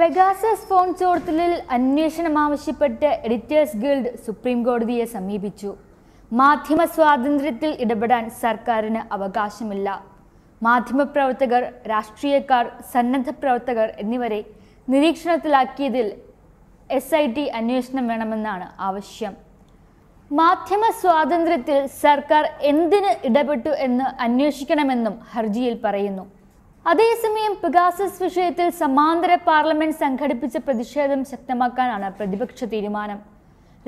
Pegasus phone ചോർത്തലിൽ അന്വേഷണം ആവശ്യപ്പെട്ട് editors guild supreme കോടതിയെ സമീപിച്ചു മാധ്യമ സ്വാതന്ത്ര്യത്തിൽ ഇടപെടാൻ സർക്കാരിന് അവകാശമില്ല മാധ്യമപ്രവർത്തകർ രാഷ്ട്രീയക്കാർ സന്നദ്ധ പ്രവർത്തകർ എന്നിവരെ നിരീക്ഷണത്തിലാക്കിയതിൽ എസ് ഐ ടി അന്വേഷണം വേണമെന്നാണ് ആവശ്യം മാധ്യമ സ്വാതന്ത്ര്യത്തിൽ സർക്കാർ എന്തിന് ഇടപെട്ടു എന്ന് അന്വേഷിക്കണമെന്നും ഹർജിയിൽ പറയുന്നു അതേസമയം പിഗാസസ് വിഷയത്തിൽ സമാന്തര പാർലമെന്റ് സംഘടിപ്പിച്ച പ്രതിഷേധം ശക്തമാക്കാനാണ് പ്രതിപക്ഷ തീരുമാനം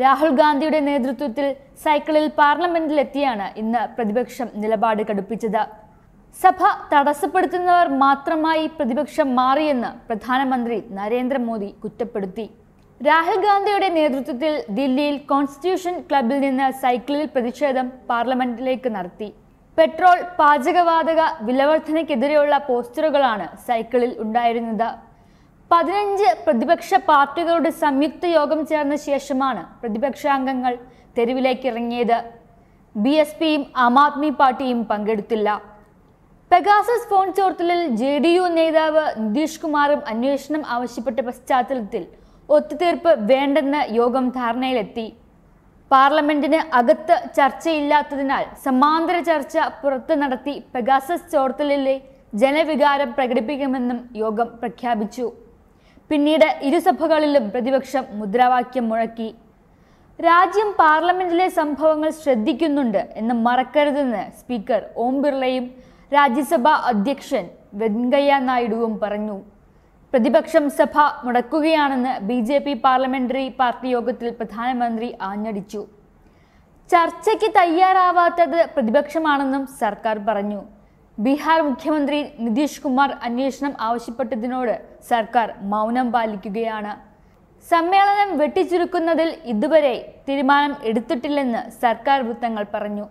രാഹുൽ ഗാന്ധിയുടെ നേതൃത്വത്തിൽ സൈക്കിളിൽ പാർലമെന്റിലെത്തിയാണ് ഇന്ന് പ്രതിപക്ഷം നിലപാട് കടുപ്പിച്ചത് സഭ തടസ്സപ്പെടുത്തുന്നവർ മാത്രമായി പ്രതിപക്ഷം മാറിയെന്ന് പ്രധാനമന്ത്രി നരേന്ദ്രമോദി കുറ്റപ്പെടുത്തി രാഹുൽ ഗാന്ധിയുടെ നേതൃത്വത്തിൽ ദില്ലിയിൽ കോൺസ്റ്റിറ്റ്യൂഷൻ ക്ലബിൽ നിന്ന് സൈക്കിളിൽ പ്രതിഷേധം പാർലമെന്റിലേക്ക് നടത്തി പെട്രോൾ പാചകവാതക വിലവർദ്ധനയ്ക്കെതിരെയുള്ള പോസ്റ്ററുകളാണ് സൈക്കിളിൽ ഉണ്ടായിരുന്നത് പതിനഞ്ച് പ്രതിപക്ഷ പാർട്ടികളുടെ സംയുക്ത യോഗം ചേർന്ന ശേഷമാണ് പ്രതിപക്ഷാംഗങ്ങൾ തെരുവിലേക്ക് ഇറങ്ങിയത് ബി എസ് പിയും ആം ആദ്മി പാർട്ടിയും പങ്കെടുത്തില്ല പെഗാസസ് ഫോൺ ചോർത്തലിൽ ജെ ഡി യു നേതാവ് നിതീഷ് കുമാറും അന്വേഷണം ആവശ്യപ്പെട്ട പശ്ചാത്തലത്തിൽ ഒത്തുതീർപ്പ് വേണ്ടെന്ന് യോഗം ധാരണയിലെത്തി പാർലമെന്റിന് അകത്ത് ചർച്ചയില്ലാത്തതിനാൽ സമാന്തര ചർച്ച പുറത്ത് നടത്തി പെഗാസസ് ചോർത്തലിലെ ജനവികാരം പ്രകടിപ്പിക്കുമെന്നും യോഗം പ്രഖ്യാപിച്ചു പിന്നീട് ഇരുസഭകളിലും പ്രതിപക്ഷം മുദ്രാവാക്യം മുഴക്കി രാജ്യം പാർലമെന്റിലെ സംഭവങ്ങൾ ശ്രദ്ധിക്കുന്നുണ്ട് എന്ന് മറക്കരുതെന്ന് സ്പീക്കർ ഓം ബിർളയും രാജ്യസഭാ അധ്യക്ഷൻ വെങ്കയ്യ നായിഡുവും പറഞ്ഞു പ്രതിപക്ഷം സഭ മുടക്കുകയാണെന്ന് B J P parliamentary party യോഗത്തിൽ പ്രധാനമന്ത്രി ആഞ്ഞടിച്ചു ചർച്ചയ്ക്ക് തയ്യാറാവാത്തത് പ്രതിപക്ഷമാണെന്നും സർക്കാർ പറഞ്ഞു ബീഹാർ മുഖ്യമന്ത്രി നിതീഷ് കുമാർ അന്വേഷണം ആവശ്യപ്പെട്ടതിനോട് സർക്കാർ മൗനം പാലിക്കുകയാണ് സമ്മേളനം വെട്ടിച്ചുരുക്കുന്നതിൽ ഇതുവരെ തീരുമാനം എടുത്തിട്ടില്ലെന്ന് സർക്കാർ വൃത്തങ്ങൾ പറഞ്ഞു